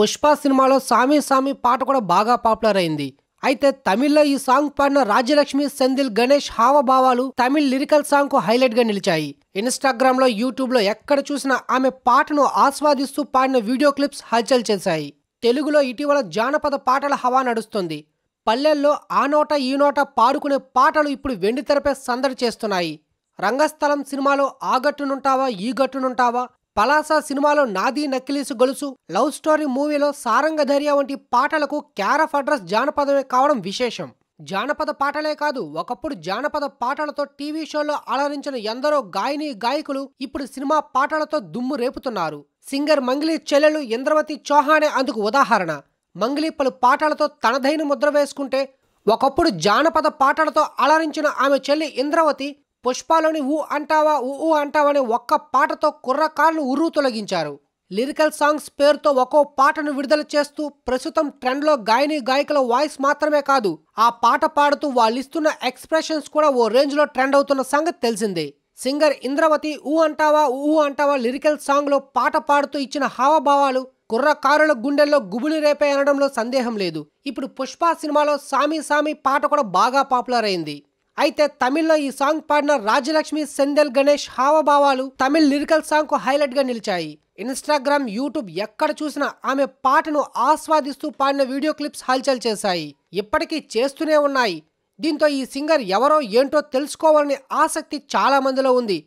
పుష్ప సినిమాలో సామి సామి పాట కూడా బాగా పాపులర్ అయింది అయితే తమిళ్లో ఈ సాంగ్ పాడిన రాజ్యలక్ష్మి సెందిల్ గణేష్ హావభావాలు తమిళ్ లిరికల్ సాంగ్ కు హైలైట్ గా నిలిచాయి ఇన్స్టాగ్రామ్ లో యూట్యూబ్ లో ఎక్కడ చూసినా ఆమె పాటను ఆస్వాదిస్తూ పాడిన వీడియో క్లిప్స్ హల్చల్ చేశాయి తెలుగులో ఇటీవల జానపద పాటల హవా నడుస్తుంది పల్లెల్లో ఆ నోట ఈ నోట పాడుకునే పాటలు ఇప్పుడు వెండితెరపై సందడి చేస్తున్నాయి రంగస్థలం సినిమాలో ఆ గట్టునుంటావా ఈ గట్టునుంటావా పలాస సినిమాలో నాది నక్కిలీసు గొలుసు లవ్ స్టోరీ మూవీలో సారంగధర్య వంటి పాటలకు క్యారఫ్ అడ్రస్ జానపదమే కావడం విశేషం జానపద పాటలే కాదు ఒకప్పుడు జానపద పాటలతో టీవీ షోలో అలరించిన ఎందరో గాయని గాయకులు ఇప్పుడు సినిమా పాటలతో దుమ్ము రేపుతున్నారు సింగర్ మంగిలి చెల్లెలు ఇంద్రవతి చౌహానే అందుకు ఉదాహరణ మంగిలి పలు పాటలతో తనదైన ముద్ర వేసుకుంటే ఒకప్పుడు జానపద పాటలతో అలరించిన ఆమె చెల్లి ఇంద్రవతి పుష్పాలోని ఊ అంటావా ఊ అంటావా అనే ఒక్క పాటతో కుర్రకారులు ఉర్రు తొలగించారు లిరికల్ సాంగ్స్ పేరుతో ఒక్కో పాటను విడుదల చేస్తూ ప్రస్తుతం ట్రెండ్లో గాయని గాయకుల వాయిస్ మాత్రమే కాదు ఆ పాట పాడుతూ వాళ్ళిస్తున్న ఎక్స్ప్రెషన్స్ కూడా ఓ రేంజ్లో ట్రెండ్ అవుతున్న సంగతి తెలిసిందే సింగర్ ఇంద్రవతి ఊ అంటావా ఊ అంటావా లిరికల్ సాంగ్లో పాట పాడుతూ ఇచ్చిన హావభావాలు కుర్రకారుల గుండెల్లో గుబులు రేపే అనడంలో సందేహం లేదు ఇప్పుడు పుష్ప సినిమాలో సామి సామి పాట కూడా బాగా పాపులర్ అయింది అయితే తమిళ్లో ఈ సాంగ్ పాడిన రాజలక్ష్మి సెందెల్ గణేష్ హావభావాలు తమిళ్ లిరికల్ సాంగ్ కు హైలైట్ గా నిలిచాయి ఇన్స్టాగ్రామ్ యూట్యూబ్ ఎక్కడ చూసినా ఆమె పాటను ఆస్వాదిస్తూ పాడిన వీడియో క్లిప్స్ హల్చల్ చేశాయి ఇప్పటికీ చేస్తూనే ఉన్నాయి దీంతో ఈ సింగర్ ఎవరో ఏంటో తెలుసుకోవాలనే ఆసక్తి చాలా మందిలో ఉంది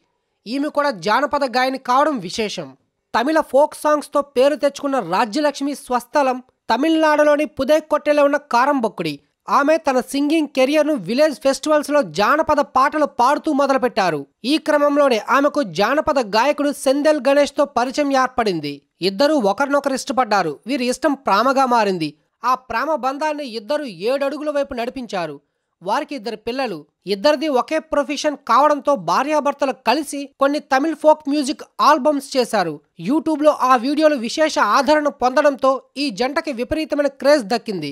ఈమె కూడా జానపద గాయని కావడం విశేషం తమిళ ఫోక్ సాంగ్స్తో పేరు తెచ్చుకున్న రాజ్యలక్ష్మి స్వస్థలం తమిళనాడులోని కొట్టెలో ఉన్న కారంబొక్కుడి ఆమె తన సింగింగ్ కెరియర్ను విలేజ్ ఫెస్టివల్స్లో జానపద పాటలు పాడుతూ మొదలుపెట్టారు ఈ క్రమంలోనే ఆమెకు జానపద గాయకుడు సెందెల్ గణేష్తో పరిచయం ఏర్పడింది ఇద్దరూ ఒకరినొకరు ఇష్టపడ్డారు వీరి ఇష్టం ప్రేమగా మారింది ఆ ప్రామ బంధాన్ని ఇద్దరు ఏడడుగుల వైపు నడిపించారు వారికి ఇద్దరు పిల్లలు ఇద్దరిది ఒకే ప్రొఫెషన్ కావడంతో భార్యాభర్తలు కలిసి కొన్ని తమిళ్ ఫోక్ మ్యూజిక్ ఆల్బమ్స్ చేశారు యూట్యూబ్లో ఆ వీడియోలు విశేష ఆదరణ పొందడంతో ఈ జంటకి విపరీతమైన క్రేజ్ దక్కింది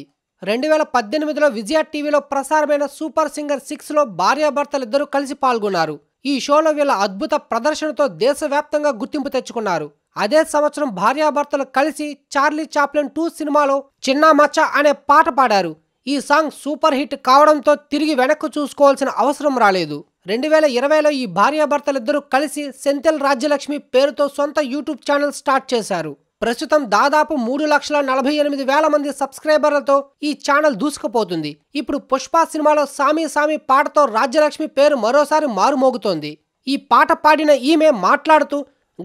రెండు వేల పద్దెనిమిదిలో విజయ టీవీలో ప్రసారమైన సూపర్ సింగర్ సిక్స్లో భార్యాభర్తలిద్దరూ కలిసి పాల్గొన్నారు ఈ షోలో వీళ్ళ అద్భుత ప్రదర్శనతో దేశవ్యాప్తంగా గుర్తింపు తెచ్చుకున్నారు అదే సంవత్సరం భార్యాభర్తలు కలిసి చార్లీ చాప్లిన్ టూ సినిమాలో చిన్న మచ్చ అనే పాట పాడారు ఈ సాంగ్ సూపర్ హిట్ కావడంతో తిరిగి వెనక్కు చూసుకోవాల్సిన అవసరం రాలేదు రెండు వేల ఇరవైలో ఈ భార్యాభర్తలిద్దరూ కలిసి సెంథిల్ రాజ్యలక్ష్మి పేరుతో సొంత యూట్యూబ్ ఛానల్ స్టార్ట్ చేశారు ప్రస్తుతం దాదాపు మూడు లక్షల నలభై ఎనిమిది వేల మంది సబ్స్క్రైబర్లతో ఈ ఛానల్ దూసుకుపోతుంది ఇప్పుడు పుష్ప సినిమాలో సామి సామి పాటతో రాజ్యలక్ష్మి పేరు మరోసారి మారుమోగుతోంది ఈ పాట పాడిన ఈమె మాట్లాడుతూ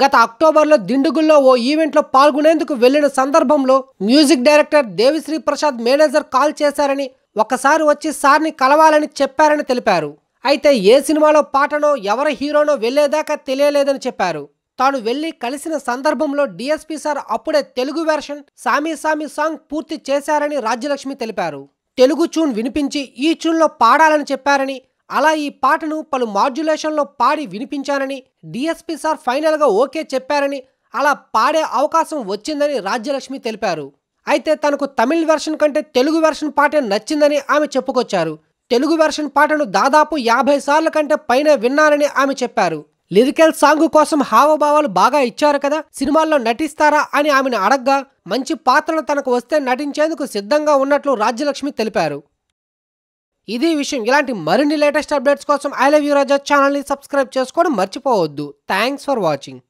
గత అక్టోబర్లో దిండుగుల్లో ఓ ఈవెంట్లో పాల్గొనేందుకు వెళ్లిన సందర్భంలో music director Devi Sri Prasad manager call చేశారని ఒకసారి వచ్చి సార్ని కలవాలని చెప్పారని తెలిపారు అయితే ఏ సినిమాలో పాటనో ఎవరి హీరోనో వెళ్లేదాకా తెలియలేదని చెప్పారు తాను వెళ్లి కలిసిన సందర్భంలో డీఎస్పీ సార్ అప్పుడే తెలుగు వెర్షన్ సామి సామి సాంగ్ పూర్తి చేశారని రాజ్యలక్ష్మి తెలిపారు తెలుగు చూన్ వినిపించి ఈ చూన్లో పాడాలని చెప్పారని అలా ఈ పాటను పలు మాడ్యులేషన్లో పాడి వినిపించానని డీఎస్పీ సార్ ఫైనల్గా ఓకే చెప్పారని అలా పాడే అవకాశం వచ్చిందని రాజ్యలక్ష్మి తెలిపారు అయితే తనకు తమిళ్ వెర్షన్ కంటే తెలుగు వెర్షన్ పాటే నచ్చిందని ఆమె చెప్పుకొచ్చారు తెలుగు వెర్షన్ పాటను దాదాపు యాభై సార్ల కంటే పైన విన్నారని ఆమె చెప్పారు లిరికల్ సాంగ్ కోసం హావభావాలు బాగా ఇచ్చారు కదా సినిమాల్లో నటిస్తారా అని ఆమెను అడగ్గా మంచి పాత్రలు తనకు వస్తే నటించేందుకు సిద్ధంగా ఉన్నట్లు రాజ్యలక్ష్మి తెలిపారు ఇది విషయం ఇలాంటి మరిన్ని లేటెస్ట్ అప్డేట్స్ కోసం ఐ లవ్ యూ రాజా ఛానల్ని సబ్స్క్రైబ్ చేసుకోవడం మర్చిపోవద్దు థ్యాంక్స్ ఫర్ వాచింగ్